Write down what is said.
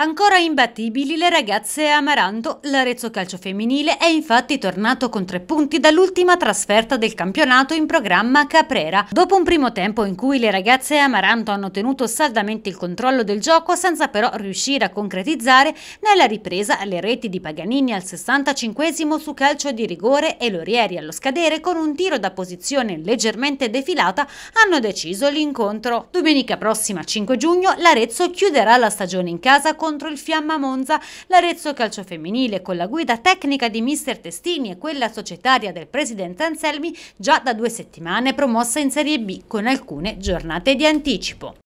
Ancora imbattibili le ragazze amaranto, l'Arezzo Calcio Femminile è infatti tornato con tre punti dall'ultima trasferta del campionato in programma Caprera. Dopo un primo tempo in cui le ragazze amaranto hanno tenuto saldamente il controllo del gioco senza però riuscire a concretizzare, nella ripresa le reti di Paganini al 65 su calcio di rigore e Lorieri allo scadere con un tiro da posizione leggermente defilata hanno deciso l'incontro. Domenica prossima 5 giugno l'Arezzo chiuderà la stagione in casa con contro il Fiamma Monza l'Arezzo Calcio Femminile con la guida tecnica di mister Testini e quella societaria del presidente Anselmi già da due settimane promossa in Serie B con alcune giornate di anticipo.